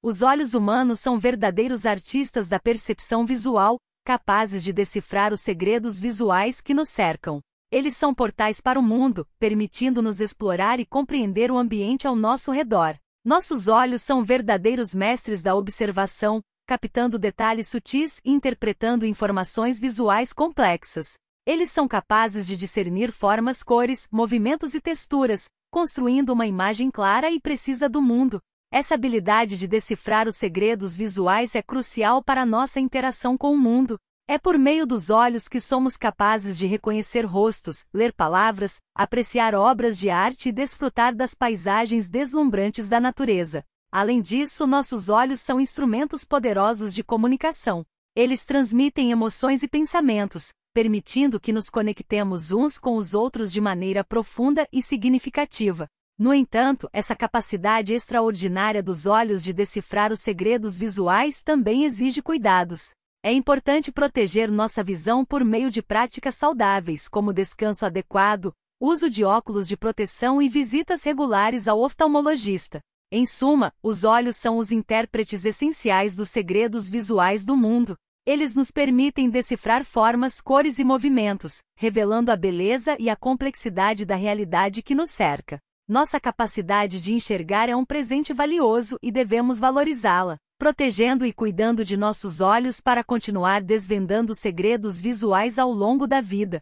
Os olhos humanos são verdadeiros artistas da percepção visual, capazes de decifrar os segredos visuais que nos cercam. Eles são portais para o mundo, permitindo-nos explorar e compreender o ambiente ao nosso redor. Nossos olhos são verdadeiros mestres da observação, captando detalhes sutis e interpretando informações visuais complexas. Eles são capazes de discernir formas, cores, movimentos e texturas, construindo uma imagem clara e precisa do mundo, essa habilidade de decifrar os segredos visuais é crucial para nossa interação com o mundo. É por meio dos olhos que somos capazes de reconhecer rostos, ler palavras, apreciar obras de arte e desfrutar das paisagens deslumbrantes da natureza. Além disso, nossos olhos são instrumentos poderosos de comunicação. Eles transmitem emoções e pensamentos, permitindo que nos conectemos uns com os outros de maneira profunda e significativa. No entanto, essa capacidade extraordinária dos olhos de decifrar os segredos visuais também exige cuidados. É importante proteger nossa visão por meio de práticas saudáveis, como descanso adequado, uso de óculos de proteção e visitas regulares ao oftalmologista. Em suma, os olhos são os intérpretes essenciais dos segredos visuais do mundo. Eles nos permitem decifrar formas, cores e movimentos, revelando a beleza e a complexidade da realidade que nos cerca. Nossa capacidade de enxergar é um presente valioso e devemos valorizá-la, protegendo e cuidando de nossos olhos para continuar desvendando segredos visuais ao longo da vida.